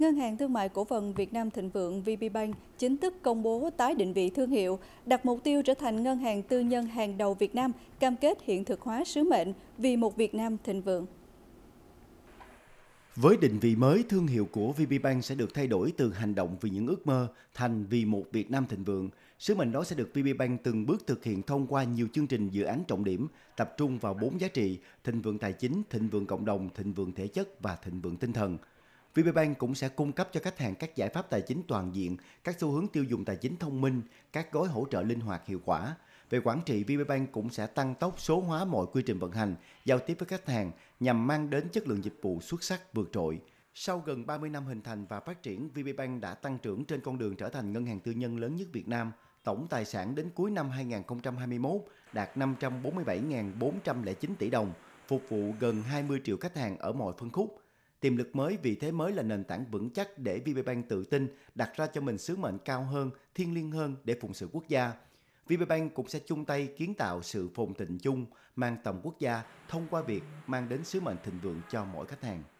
Ngân hàng Thương mại Cổ phần Việt Nam Thịnh Vượng VPBank chính thức công bố tái định vị thương hiệu, đặt mục tiêu trở thành ngân hàng tư nhân hàng đầu Việt Nam, cam kết hiện thực hóa sứ mệnh vì một Việt Nam thịnh vượng. Với định vị mới, thương hiệu của VPBank sẽ được thay đổi từ hành động vì những ước mơ thành vì một Việt Nam thịnh vượng. Sứ mệnh đó sẽ được VPBank từng bước thực hiện thông qua nhiều chương trình dự án trọng điểm, tập trung vào bốn giá trị, thịnh vượng tài chính, thịnh vượng cộng đồng, thịnh vượng thể chất và thịnh vượng tinh thần – VPBank cũng sẽ cung cấp cho khách hàng các giải pháp tài chính toàn diện, các xu hướng tiêu dùng tài chính thông minh, các gói hỗ trợ linh hoạt hiệu quả. Về quản trị, VPBank cũng sẽ tăng tốc số hóa mọi quy trình vận hành, giao tiếp với khách hàng nhằm mang đến chất lượng dịch vụ xuất sắc vượt trội. Sau gần 30 năm hình thành và phát triển, VPBank đã tăng trưởng trên con đường trở thành ngân hàng tư nhân lớn nhất Việt Nam. Tổng tài sản đến cuối năm 2021 đạt 547.409 tỷ đồng, phục vụ gần 20 triệu khách hàng ở mọi phân khúc, Tiềm lực mới vì thế mới là nền tảng vững chắc để VPBank tự tin đặt ra cho mình sứ mệnh cao hơn, thiên liêng hơn để phụng sự quốc gia. VPBank cũng sẽ chung tay kiến tạo sự phồn thịnh chung mang tầm quốc gia thông qua việc mang đến sứ mệnh thịnh vượng cho mỗi khách hàng.